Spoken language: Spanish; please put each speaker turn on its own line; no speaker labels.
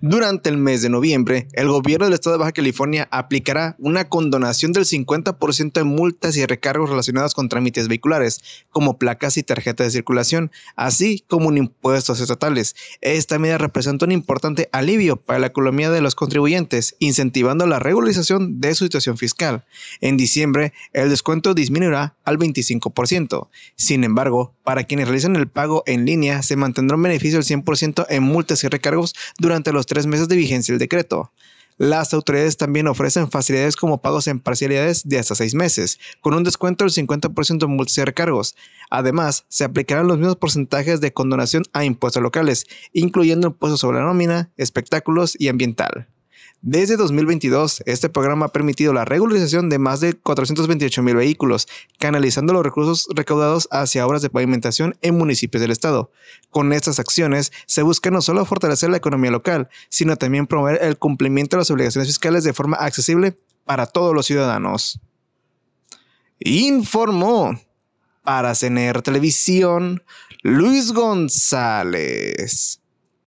Durante el mes de noviembre, el gobierno del estado de Baja California aplicará una condonación del 50% en multas y recargos relacionados con trámites vehiculares, como placas y tarjetas de circulación, así como en impuestos estatales. Esta medida representa un importante alivio para la economía de los contribuyentes, incentivando la regularización de su situación fiscal. En diciembre, el descuento disminuirá al 25%. Sin embargo, para quienes realizan el pago en línea, se mantendrá un beneficio del 100% en multas y recargos durante los tres meses de vigencia del decreto. Las autoridades también ofrecen facilidades como pagos en parcialidades de hasta seis meses, con un descuento del 50% en multas y recargos. Además, se aplicarán los mismos porcentajes de condonación a impuestos locales, incluyendo impuestos sobre la nómina, espectáculos y ambiental. Desde 2022, este programa ha permitido la regularización de más de 428 mil vehículos, canalizando los recursos recaudados hacia obras de pavimentación en municipios del estado. Con estas acciones, se busca no solo fortalecer la economía local, sino también promover el cumplimiento de las obligaciones fiscales de forma accesible para todos los ciudadanos. Informó para CNR Televisión Luis González.